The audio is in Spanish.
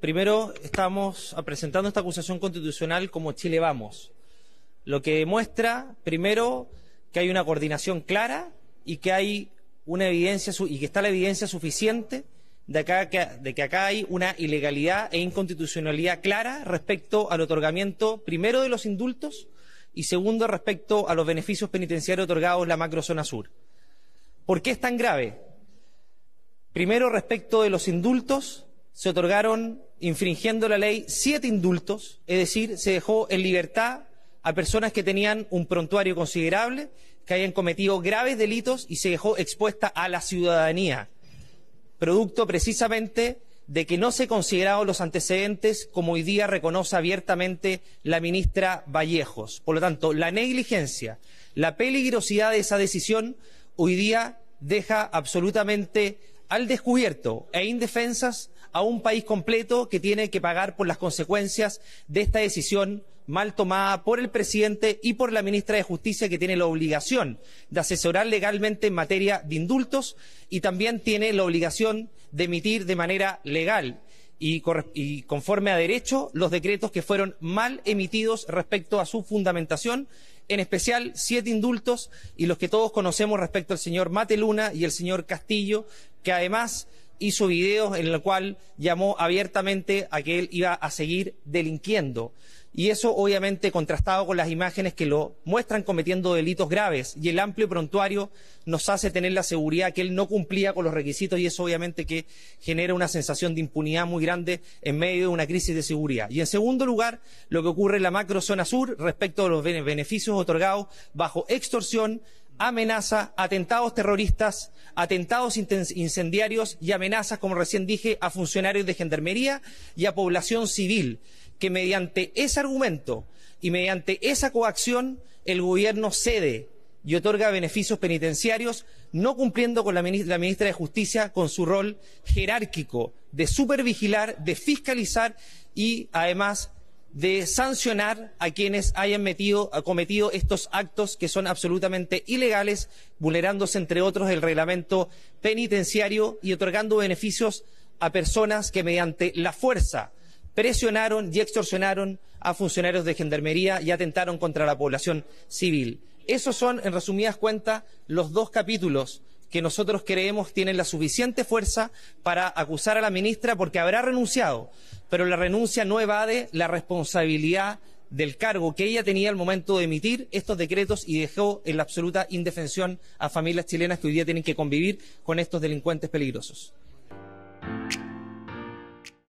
Primero, estamos presentando esta acusación constitucional como Chile Vamos, lo que demuestra primero, que hay una coordinación clara y que hay una evidencia y que está la evidencia suficiente de, que, de que acá hay una ilegalidad e inconstitucionalidad clara respecto al otorgamiento, primero, de los indultos y segundo, respecto a los beneficios penitenciarios otorgados en la macrozona sur. ¿Por qué es tan grave? Primero, respecto de los indultos, se otorgaron, infringiendo la ley, siete indultos, es decir, se dejó en libertad a personas que tenían un prontuario considerable, que habían cometido graves delitos y se dejó expuesta a la ciudadanía, producto precisamente de que no se consideraron los antecedentes como hoy día reconoce abiertamente la ministra Vallejos. Por lo tanto, la negligencia, la peligrosidad de esa decisión hoy día deja absolutamente al descubierto e indefensas a un país completo que tiene que pagar por las consecuencias de esta decisión mal tomada por el presidente y por la ministra de Justicia, que tiene la obligación de asesorar legalmente en materia de indultos y también tiene la obligación de emitir de manera legal y, y conforme a derecho los decretos que fueron mal emitidos respecto a su fundamentación, en especial siete indultos y los que todos conocemos respecto al señor Mateluna y el señor Castillo, que además hizo videos en los cuales llamó abiertamente a que él iba a seguir delinquiendo. Y eso obviamente contrastado con las imágenes que lo muestran cometiendo delitos graves y el amplio prontuario nos hace tener la seguridad que él no cumplía con los requisitos y eso obviamente que genera una sensación de impunidad muy grande en medio de una crisis de seguridad. Y en segundo lugar, lo que ocurre en la zona sur respecto a los beneficios otorgados bajo extorsión amenaza, atentados terroristas, atentados incendiarios y amenazas, como recién dije, a funcionarios de gendarmería y a población civil, que mediante ese argumento y mediante esa coacción el gobierno cede y otorga beneficios penitenciarios, no cumpliendo con la ministra, la ministra de Justicia con su rol jerárquico de supervigilar, de fiscalizar y además de sancionar a quienes hayan cometido estos actos que son absolutamente ilegales, vulnerándose, entre otros, el reglamento penitenciario y otorgando beneficios a personas que mediante la fuerza presionaron y extorsionaron a funcionarios de gendarmería y atentaron contra la población civil. Esos son, en resumidas cuentas, los dos capítulos que nosotros creemos tienen la suficiente fuerza para acusar a la ministra porque habrá renunciado, pero la renuncia no evade la responsabilidad del cargo que ella tenía al momento de emitir estos decretos y dejó en la absoluta indefensión a familias chilenas que hoy día tienen que convivir con estos delincuentes peligrosos.